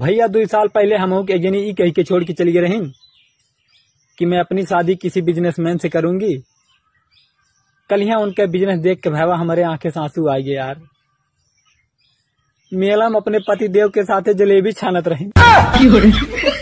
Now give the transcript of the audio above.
भैया दो साल पहले हम के यानी ई कह के छोड़ के चली रही कि मैं अपनी शादी किसी बिजनेसमैन से करूंगी कल यहाँ उनका बिजनेस देख के भैया हमारे आंखें आंसू आ गए यार में अपने पति देव के साथ जलेबी छानत रही